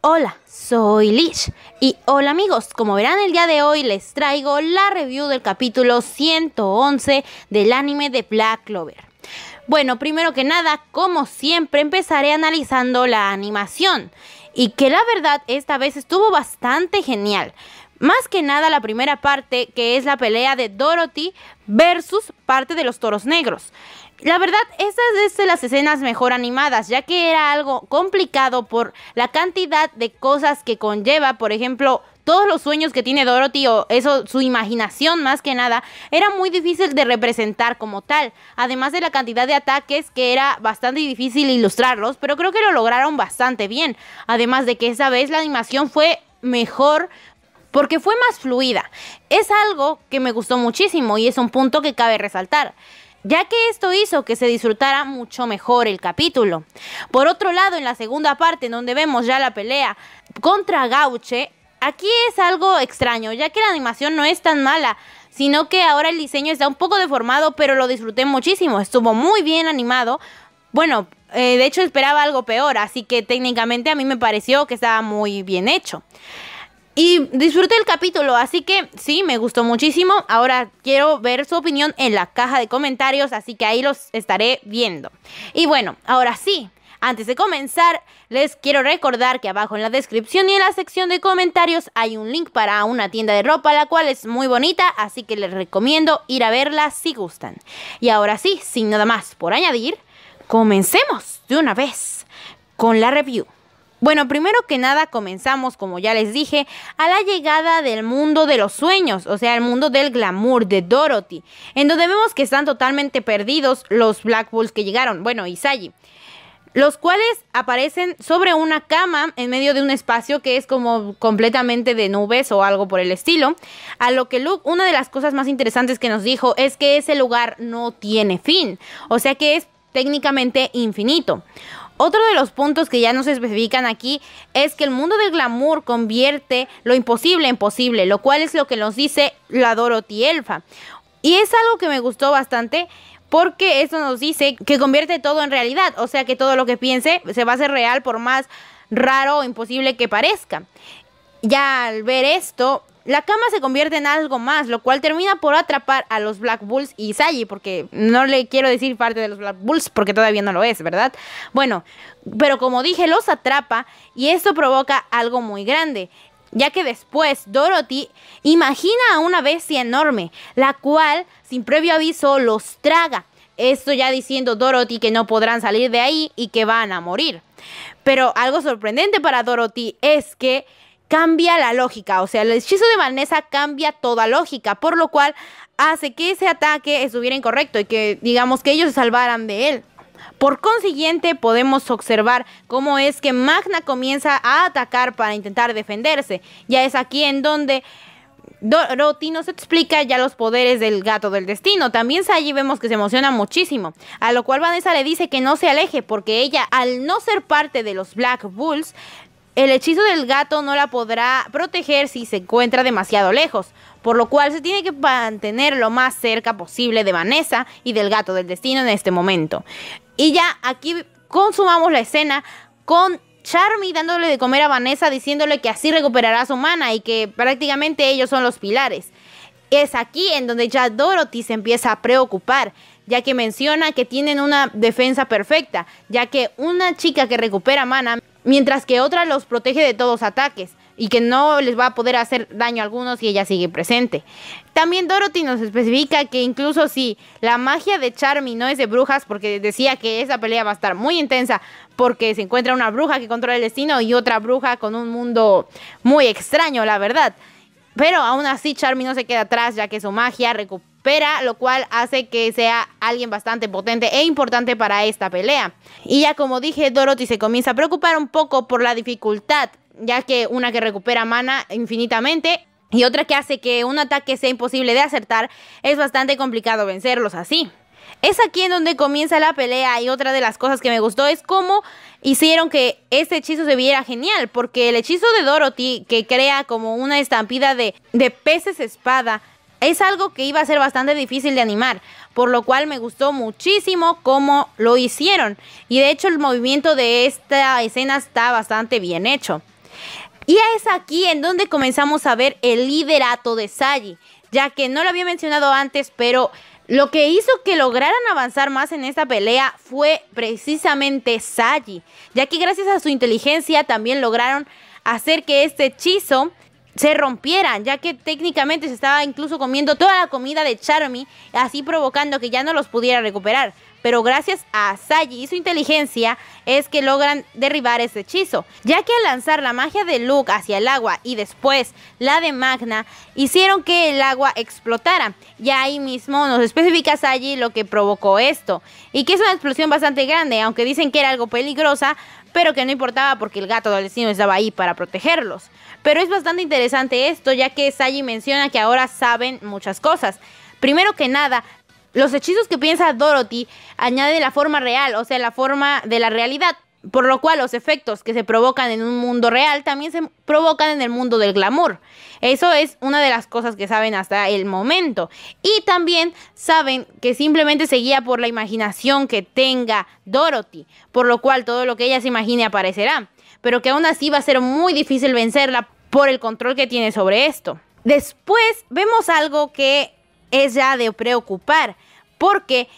Hola, soy Lish y hola amigos, como verán el día de hoy les traigo la review del capítulo 111 del anime de Black Clover. Bueno, primero que nada, como siempre, empezaré analizando la animación y que la verdad esta vez estuvo bastante genial. Más que nada la primera parte, que es la pelea de Dorothy versus parte de los toros negros. La verdad, esa es de las escenas mejor animadas, ya que era algo complicado por la cantidad de cosas que conlleva, por ejemplo, todos los sueños que tiene Dorothy o eso, su imaginación más que nada, era muy difícil de representar como tal. Además de la cantidad de ataques que era bastante difícil ilustrarlos, pero creo que lo lograron bastante bien. Además de que esa vez la animación fue mejor porque fue más fluida. Es algo que me gustó muchísimo y es un punto que cabe resaltar ya que esto hizo que se disfrutara mucho mejor el capítulo. Por otro lado, en la segunda parte, donde vemos ya la pelea contra Gauche, aquí es algo extraño, ya que la animación no es tan mala, sino que ahora el diseño está un poco deformado, pero lo disfruté muchísimo, estuvo muy bien animado. Bueno, eh, de hecho esperaba algo peor, así que técnicamente a mí me pareció que estaba muy bien hecho. Y disfruté el capítulo, así que sí, me gustó muchísimo. Ahora quiero ver su opinión en la caja de comentarios, así que ahí los estaré viendo. Y bueno, ahora sí, antes de comenzar, les quiero recordar que abajo en la descripción y en la sección de comentarios hay un link para una tienda de ropa, la cual es muy bonita, así que les recomiendo ir a verla si gustan. Y ahora sí, sin nada más por añadir, comencemos de una vez con la review. Bueno, primero que nada comenzamos, como ya les dije, a la llegada del mundo de los sueños, o sea, el mundo del glamour de Dorothy, en donde vemos que están totalmente perdidos los Black Bulls que llegaron, bueno, y los cuales aparecen sobre una cama en medio de un espacio que es como completamente de nubes o algo por el estilo, a lo que Luke, una de las cosas más interesantes que nos dijo es que ese lugar no tiene fin, o sea que es técnicamente infinito. Otro de los puntos que ya nos especifican aquí es que el mundo del glamour convierte lo imposible en posible, lo cual es lo que nos dice la Dorothy Elfa. Y es algo que me gustó bastante porque eso nos dice que convierte todo en realidad, o sea que todo lo que piense se va a hacer real por más raro o imposible que parezca. Ya al ver esto, la cama se convierte en algo más, lo cual termina por atrapar a los Black Bulls y Sally, porque no le quiero decir parte de los Black Bulls, porque todavía no lo es, ¿verdad? Bueno, pero como dije, los atrapa y esto provoca algo muy grande ya que después Dorothy imagina a una bestia enorme, la cual, sin previo aviso, los traga. Esto ya diciendo Dorothy que no podrán salir de ahí y que van a morir. Pero algo sorprendente para Dorothy es que cambia la lógica, o sea, el hechizo de Vanessa cambia toda lógica, por lo cual hace que ese ataque estuviera incorrecto y que digamos que ellos se salvaran de él. Por consiguiente, podemos observar cómo es que Magna comienza a atacar para intentar defenderse. Ya es aquí en donde Dorothy nos explica ya los poderes del gato del destino. También allí vemos que se emociona muchísimo, a lo cual Vanessa le dice que no se aleje porque ella, al no ser parte de los Black Bulls, el hechizo del gato no la podrá proteger si se encuentra demasiado lejos, por lo cual se tiene que mantener lo más cerca posible de Vanessa y del gato del destino en este momento. Y ya aquí consumamos la escena con Charmy dándole de comer a Vanessa diciéndole que así recuperará su mana y que prácticamente ellos son los pilares. Es aquí en donde ya Dorothy se empieza a preocupar, ya que menciona que tienen una defensa perfecta, ya que una chica que recupera mana mientras que otra los protege de todos ataques y que no les va a poder hacer daño a algunos si ella sigue presente. También Dorothy nos especifica que incluso si la magia de Charmy no es de brujas, porque decía que esa pelea va a estar muy intensa, porque se encuentra una bruja que controla el destino y otra bruja con un mundo muy extraño, la verdad. Pero aún así Charmy no se queda atrás, ya que su magia recupera lo cual hace que sea alguien bastante potente e importante para esta pelea. Y ya como dije, Dorothy se comienza a preocupar un poco por la dificultad, ya que una que recupera mana infinitamente y otra que hace que un ataque sea imposible de acertar, es bastante complicado vencerlos así. Es aquí en donde comienza la pelea y otra de las cosas que me gustó es cómo hicieron que este hechizo se viera genial, porque el hechizo de Dorothy que crea como una estampida de peces espada es algo que iba a ser bastante difícil de animar, por lo cual me gustó muchísimo cómo lo hicieron. Y de hecho el movimiento de esta escena está bastante bien hecho. Y es aquí en donde comenzamos a ver el liderato de Sagi, ya que no lo había mencionado antes, pero lo que hizo que lograran avanzar más en esta pelea fue precisamente Sagi, ya que gracias a su inteligencia también lograron hacer que este hechizo se rompieran, ya que técnicamente se estaba incluso comiendo toda la comida de Charmy, así provocando que ya no los pudiera recuperar. Pero gracias a Sayi y su inteligencia es que logran derribar ese hechizo, ya que al lanzar la magia de Luke hacia el agua y después la de Magna, hicieron que el agua explotara. Y ahí mismo nos especifica Sayi lo que provocó esto, y que es una explosión bastante grande, aunque dicen que era algo peligrosa, pero que no importaba porque el gato del destino estaba ahí para protegerlos. Pero es bastante interesante esto, ya que Sally menciona que ahora saben muchas cosas. Primero que nada, los hechizos que piensa Dorothy añaden la forma real, o sea, la forma de la realidad, por lo cual los efectos que se provocan en un mundo real también se provocan en el mundo del glamour. Eso es una de las cosas que saben hasta el momento. Y también saben que simplemente se guía por la imaginación que tenga Dorothy, por lo cual todo lo que ella se imagine aparecerá pero que aún así va a ser muy difícil vencerla por el control que tiene sobre esto. Después vemos algo que es ya de preocupar, porque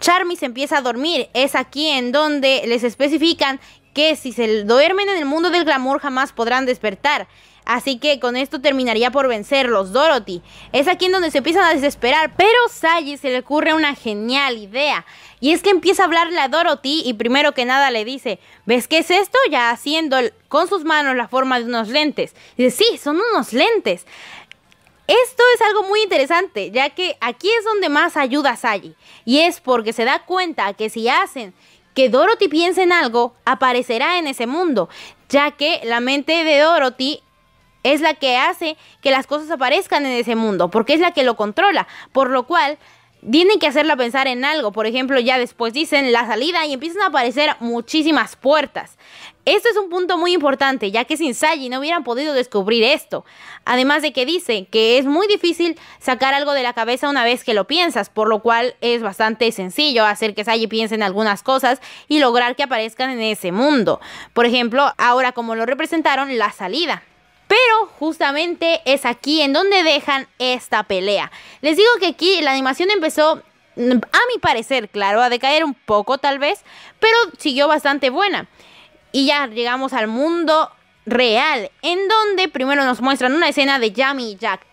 Charmy se empieza a dormir. Es aquí en donde les especifican que si se duermen en el mundo del glamour jamás podrán despertar. Así que con esto terminaría por vencerlos Dorothy. Es aquí en donde se empiezan a desesperar, pero Sally se le ocurre una genial idea. Y es que empieza a hablarle a Dorothy y primero que nada le dice, ¿ves qué es esto? Ya haciendo con sus manos la forma de unos lentes. Y dice, sí, son unos lentes. Esto es algo muy interesante, ya que aquí es donde más ayuda a Sally. Y es porque se da cuenta que si hacen que Dorothy piense en algo, aparecerá en ese mundo, ya que la mente de Dorothy es la que hace que las cosas aparezcan en ese mundo, porque es la que lo controla, por lo cual tienen que hacerla pensar en algo. Por ejemplo, ya después dicen la salida y empiezan a aparecer muchísimas puertas. Esto es un punto muy importante, ya que sin Sayi no hubieran podido descubrir esto. Además de que dice que es muy difícil sacar algo de la cabeza una vez que lo piensas, por lo cual es bastante sencillo hacer que Sayi piense en algunas cosas y lograr que aparezcan en ese mundo. Por ejemplo, ahora como lo representaron, la salida. Pero justamente es aquí en donde dejan esta pelea. Les digo que aquí la animación empezó a mi parecer, claro, a decaer un poco tal vez, pero siguió bastante buena. Y ya llegamos al mundo real, en donde primero nos muestran una escena de Yami y Jack,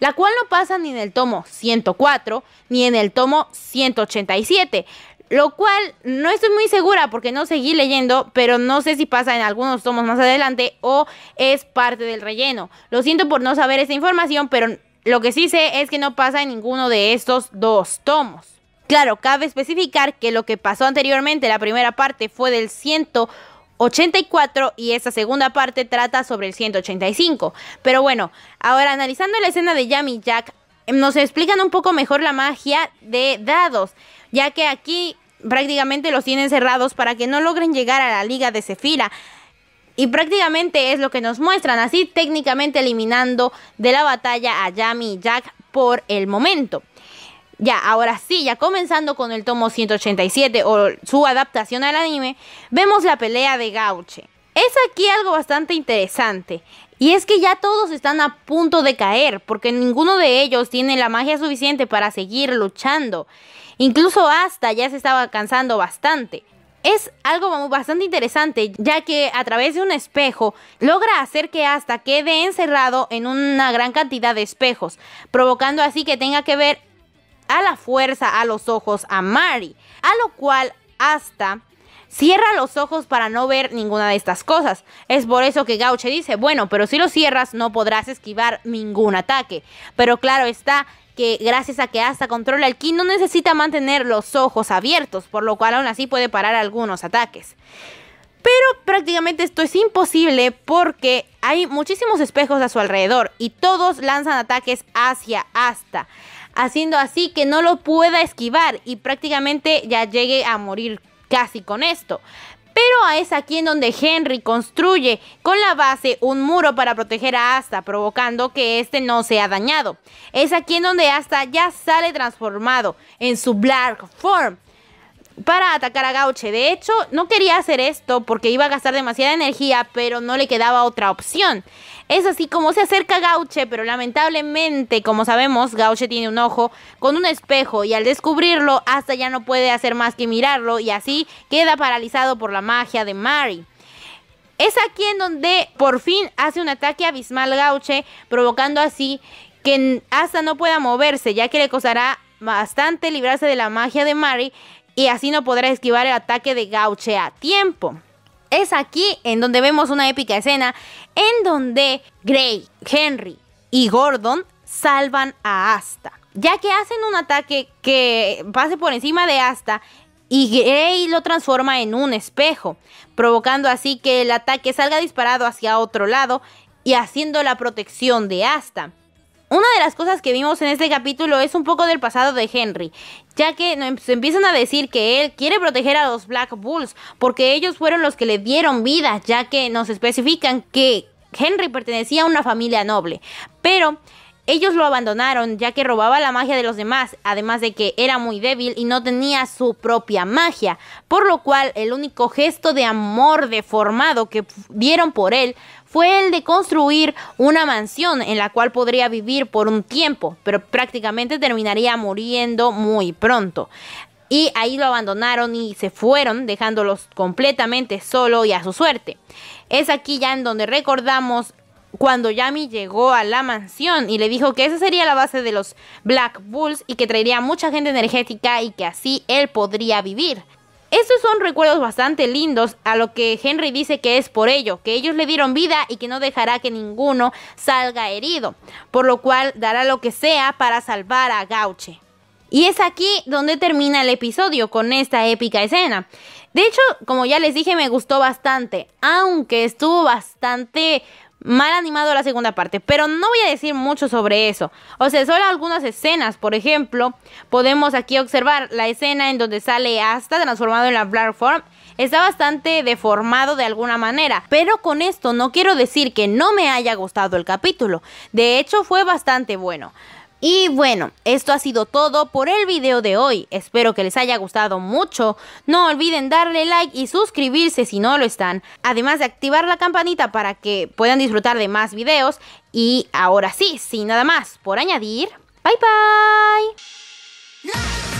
la cual no pasa ni en el tomo 104 ni en el tomo 187, lo cual no estoy muy segura porque no seguí leyendo, pero no sé si pasa en algunos tomos más adelante o es parte del relleno. Lo siento por no saber esta información, pero lo que sí sé es que no pasa en ninguno de estos dos tomos. Claro, cabe especificar que lo que pasó anteriormente, la primera parte fue del 184 y esta segunda parte trata sobre el 185. Pero bueno, ahora analizando la escena de Yami Jack, nos explican un poco mejor la magia de dados, ya que aquí prácticamente los tienen cerrados para que no logren llegar a la liga de Cefila Y prácticamente es lo que nos muestran, así técnicamente eliminando de la batalla a Yami y Jack por el momento. Ya, ahora sí, ya comenzando con el tomo 187 o su adaptación al anime, vemos la pelea de Gauche. Es aquí algo bastante interesante. Y es que ya todos están a punto de caer, porque ninguno de ellos tiene la magia suficiente para seguir luchando. Incluso hasta ya se estaba cansando bastante. Es algo bastante interesante, ya que a través de un espejo logra hacer que hasta quede encerrado en una gran cantidad de espejos, provocando así que tenga que ver a la fuerza a los ojos a Mari, a lo cual hasta Cierra los ojos para no ver ninguna de estas cosas. Es por eso que Gauche dice, bueno, pero si lo cierras no podrás esquivar ningún ataque. Pero claro está que gracias a que Asta controla el ki no necesita mantener los ojos abiertos, por lo cual aún así puede parar algunos ataques. Pero prácticamente esto es imposible porque hay muchísimos espejos a su alrededor y todos lanzan ataques hacia Asta, haciendo así que no lo pueda esquivar y prácticamente ya llegue a morir casi con esto. Pero es aquí en donde Henry construye con la base un muro para proteger a Asta, provocando que este no sea dañado. Es aquí en donde Asta ya sale transformado en su Black Form, para atacar a Gauche. De hecho, no quería hacer esto porque iba a gastar demasiada energía, pero no le quedaba otra opción. Es así como se acerca Gauche, pero lamentablemente, como sabemos, Gauche tiene un ojo con un espejo y al descubrirlo, hasta ya no puede hacer más que mirarlo y así queda paralizado por la magia de Mari. Es aquí en donde por fin hace un ataque abismal Gauche, provocando así que hasta no pueda moverse, ya que le costará bastante librarse de la magia de Mari, y así no podrá esquivar el ataque de Gauche a tiempo. Es aquí en donde vemos una épica escena en donde Gray, Henry y Gordon salvan a Asta, ya que hacen un ataque que pase por encima de Asta y Gray lo transforma en un espejo, provocando así que el ataque salga disparado hacia otro lado y haciendo la protección de Asta. Una de las cosas que vimos en este capítulo es un poco del pasado de Henry, ya que nos em, empiezan a decir que él quiere proteger a los Black Bulls, porque ellos fueron los que le dieron vida, ya que nos especifican que Henry pertenecía a una familia noble, pero ellos lo abandonaron ya que robaba la magia de los demás, además de que era muy débil y no tenía su propia magia, por lo cual el único gesto de amor deformado que dieron por él fue el de construir una mansión en la cual podría vivir por un tiempo, pero prácticamente terminaría muriendo muy pronto. Y ahí lo abandonaron y se fueron, dejándolos completamente solo y a su suerte. Es aquí ya en donde recordamos cuando Yami llegó a la mansión y le dijo que esa sería la base de los Black Bulls y que traería mucha gente energética y que así él podría vivir. Esos son recuerdos bastante lindos a lo que Henry dice que es por ello, que ellos le dieron vida y que no dejará que ninguno salga herido, por lo cual dará lo que sea para salvar a Gauche. Y es aquí donde termina el episodio con esta épica escena. De hecho, como ya les dije, me gustó bastante, aunque estuvo bastante mal animado la segunda parte, pero no voy a decir mucho sobre eso. O sea, solo algunas escenas, por ejemplo, podemos aquí observar la escena en donde sale hasta transformado en la Black Form. Está bastante deformado de alguna manera, pero con esto no quiero decir que no me haya gustado el capítulo. De hecho, fue bastante bueno. Y bueno, esto ha sido todo por el video de hoy. Espero que les haya gustado mucho. No olviden darle like y suscribirse si no lo están. Además de activar la campanita para que puedan disfrutar de más videos. Y ahora sí, sin nada más por añadir, bye bye.